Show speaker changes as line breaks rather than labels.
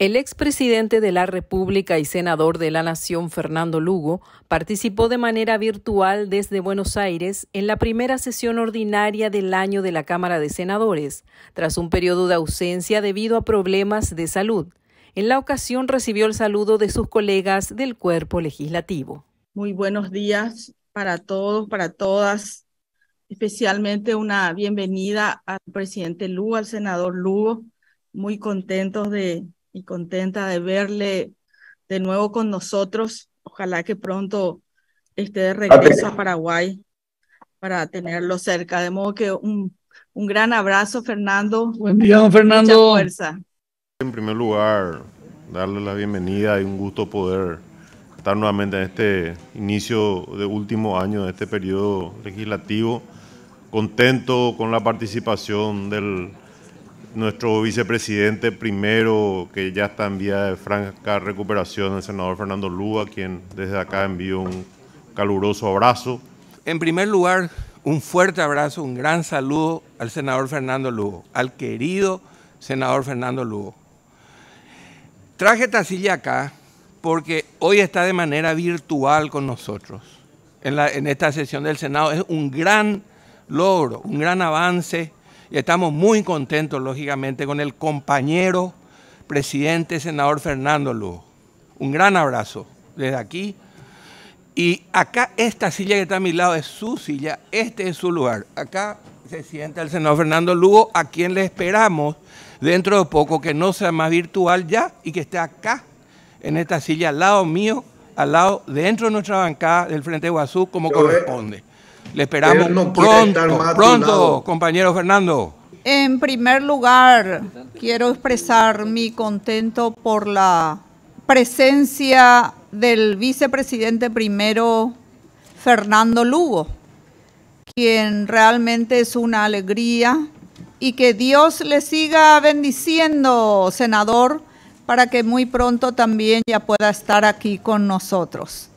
El expresidente de la República y senador de la Nación, Fernando Lugo, participó de manera virtual desde Buenos Aires en la primera sesión ordinaria del año de la Cámara de Senadores, tras un periodo de ausencia debido a problemas de salud. En la ocasión recibió el saludo de sus colegas del cuerpo legislativo.
Muy buenos días para todos, para todas, especialmente una bienvenida al presidente Lugo, al senador Lugo, muy contentos de y contenta de verle de nuevo con nosotros. Ojalá que pronto esté de regreso a Paraguay para tenerlo cerca. De modo que un, un gran abrazo, Fernando. Buen día, don Fernando. Mucha fuerza.
En primer lugar, darle la bienvenida y un gusto poder estar nuevamente en este inicio de último año de este periodo legislativo. Contento con la participación del nuestro vicepresidente primero, que ya está en vía de franca recuperación, el senador Fernando Lugo, a quien desde acá envió un caluroso abrazo. En primer lugar, un fuerte abrazo, un gran saludo al senador
Fernando Lugo, al querido senador Fernando Lugo. Traje esta silla acá porque hoy está de manera virtual con nosotros en, la, en esta sesión del Senado. Es un gran logro, un gran avance y estamos muy contentos, lógicamente, con el compañero presidente, senador Fernando Lugo. Un gran abrazo desde aquí. Y acá esta silla que está a mi lado es su silla, este es su lugar. Acá se sienta el senador Fernando Lugo, a quien le esperamos dentro de poco que no sea más virtual ya y que esté acá, en esta silla, al lado mío, al lado, dentro de nuestra bancada del Frente Guasú, Guazú, como corresponde. Le esperamos pronto, pronto, compañero Fernando.
En primer lugar, quiero expresar mi contento por la presencia del vicepresidente primero, Fernando Lugo, quien realmente es una alegría y que Dios le siga bendiciendo, senador, para que muy pronto también ya pueda estar aquí con nosotros.